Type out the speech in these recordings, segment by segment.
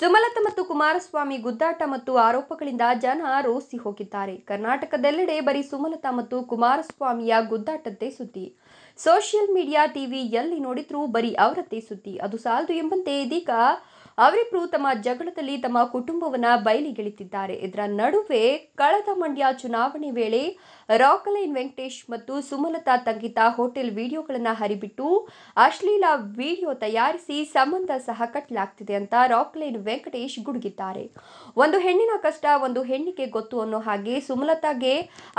ಸುಮಲತಾ ಮತ್ತು ಕುಮಾರಸ್ವಾಮಿ ಗುದ್ದಾಟ ಮತ್ತು ಆರೋಪಗಳಿಂದ ಜನ ರೋಸಿ ಹೋಗಿದ್ದಾರೆ ಕರ್ನಾಟಕದೆಲ್ಲೆಡೆ ಬರೀ ಸುಮಲತಾ ಮತ್ತು ಕುಮಾರಸ್ವಾಮಿಯ ಗುದ್ದಾಟದ್ದೇ ಸುದ್ದಿ ಸೋಷಿಯಲ್ ಮೀಡಿಯಾ ಟಿವಿ ಎಲ್ಲಿ ನೋಡಿದ್ರೂ ಬರೀ ಅವರದ್ದೇ ಸುದ್ದಿ ಅದು ಸಾಲದು ಎಂಬಂತೆ ಇದೀಗ ಅವರಿಬ್ರು ತಮ್ಮ ಜಗಳದಲ್ಲಿ ತಮ್ಮ ಕುಟುಂಬವನ್ನ ಬಯಲಿಗೆಳಿತಿದ್ದಾರೆ ಇದರ ನಡುವೆ ಕಳೆದ ಮಂಡ್ಯ ಚುನಾವಣೆ ವೇಳೆ ರಾಕಲೈನ್ ವೆಂಕಟೇಶ್ ಮತ್ತು ಸುಮಲತಾ ತಂಗಿತ ಹೋಟೆಲ್ ವಿಡಿಯೋಗಳನ್ನು ಹರಿಬಿಟ್ಟು ಅಶ್ಲೀಲ ವಿಡಿಯೋ ತಯಾರಿಸಿ ಸಂಬಂಧ ಸಹ ಕಟ್ಟಲಾಗ್ತಿದೆ ಅಂತ ರಾಕ್ಲೈನ್ ವೆಂಕಟೇಶ್ ಗುಡುಗಿದ್ದಾರೆ ಒಂದು ಹೆಣ್ಣಿನ ಕಷ್ಟ ಒಂದು ಹೆಣ್ಣಿಗೆ ಗೊತ್ತು ಅನ್ನೋ ಹಾಗೆ ಸುಮಲತಾಗೆ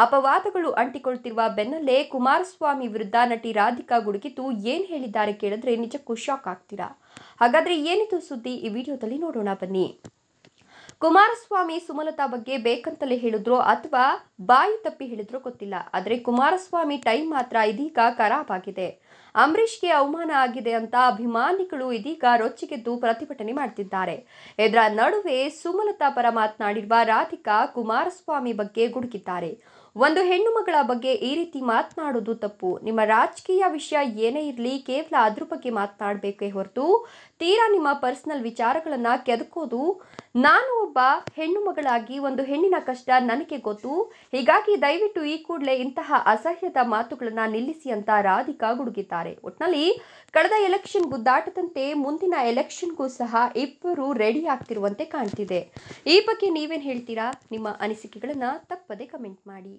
ಅಪವಾದಗಳು ಅಂಟಿಕೊಳ್ತಿರುವ ಬೆನ್ನಲ್ಲೇ ಕುಮಾರಸ್ವಾಮಿ ವಿರುದ್ಧ ನಟಿ ರಾಧಿಕಾ ಗುಡುಗಿತು ಏನು ಹೇಳಿದ್ದಾರೆ ಕೇಳಿದ್ರೆ ನಿಜಕ್ಕೂ ಶಾಕ್ ಆಗ್ತೀರಾ ಹಾಗಾದ್ರೆ ಏನಿದು ಸುದ್ದಿ ಈ ವಿಡಿಯೋದಲ್ಲಿ ನೋಡೋಣ ಬನ್ನಿ ಕುಮಾರಸ್ವಾಮಿ ಸುಮಲತಾ ಬಗ್ಗೆ ಬೇಕಂತಲೇ ಹೇಳಿದ್ರು ಅಥವಾ ಬಾಯಿ ತಪ್ಪಿ ಹೇಳಿದ್ರು ಗೊತ್ತಿಲ್ಲ ಆದರೆ ಕುಮಾರಸ್ವಾಮಿ ಟೈಮ್ ಮಾತ್ರ ಇದೀಗ ಖರಾಬ್ ಆಗಿದೆ ಅಂಬರೀಷ್ಗೆ ಅವಮಾನ ಆಗಿದೆ ಅಂತ ಅಭಿಮಾನಿಗಳು ಇದೀಗ ರೊಚ್ಚಿಗೆದ್ದು ಪ್ರತಿಭಟನೆ ಮಾಡ್ತಿದ್ದಾರೆ ಇದರ ನಡುವೆ ಸುಮಲತಾ ಪರ ಮಾತನಾಡಿರುವ ರಾಧಿಕಾ ಕುಮಾರಸ್ವಾಮಿ ಬಗ್ಗೆ ಗುಡುಕಿದ್ದಾರೆ ಒಂದು ಹೆಣ್ಣು ಮಗಳ ಬಗ್ಗೆ ಈ ರೀತಿ ಮಾತನಾಡೋದು ತಪ್ಪು ನಿಮ್ಮ ರಾಜಕೀಯ ವಿಷಯ ಏನೇ ಇರಲಿ ಕೇವಲ ಅದ್ರ ಬಗ್ಗೆ ಮಾತನಾಡಬೇಕೇ ಹೊರತು ತೀರಾ ನಿಮ್ಮ ಪರ್ಸ್ನಲ್ ವಿಚಾರಗಳನ್ನು ಕೆದಕೋದು ನಾನು ಒಬ್ಬ ಹೆಣ್ಣು ಮಗಳಾಗಿ ಒಂದು ಹೆಣ್ಣಿನ ಕಷ್ಟ ನನಗೆ ಗೊತ್ತು ಹೀಗಾಗಿ ದಯವಿಟ್ಟು ಈ ಕೂಡಲೇ ಇಂತಹ ಅಸಹ್ಯದ ಮಾತುಗಳನ್ನು ನಿಲ್ಲಿಸಿ ಅಂತ ರಾಧಿಕಾ ಗುಡುಗಿದ್ದಾರೆ ಒಟ್ನಲ್ಲಿ ಕಳೆದ ಎಲೆಕ್ಷನ್ ಗುದ್ದಾಟದಂತೆ ಮುಂದಿನ ಎಲೆಕ್ಷನ್ಗೂ ಸಹ ಇಬ್ಬರು ರೆಡಿ ಆಗ್ತಿರುವಂತೆ ಕಾಣ್ತಿದೆ ಈ ಬಗ್ಗೆ ನೀವೇನು ಹೇಳ್ತೀರಾ ನಿಮ್ಮ ಅನಿಸಿಕೆಗಳನ್ನು ತಪ್ಪದೆ ಕಮೆಂಟ್ ಮಾಡಿ